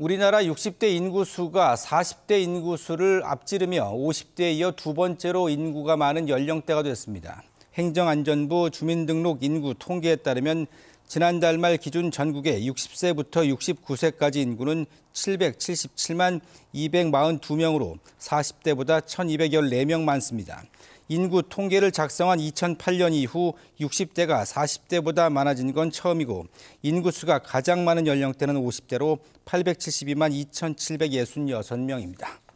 우리나라 60대 인구 수가 40대 인구 수를 앞지르며 50대에 이어 두 번째로 인구가 많은 연령대가 됐습니다. 행정안전부 주민등록 인구 통계에 따르면 지난달 말 기준 전국의 60세부터 69세까지 인구는 777만 242명으로 40대보다 1,214명 많습니다. 인구 통계를 작성한 2008년 이후 60대가 40대보다 많아진 건 처음이고 인구수가 가장 많은 연령대는 50대로 872만 2,766명입니다.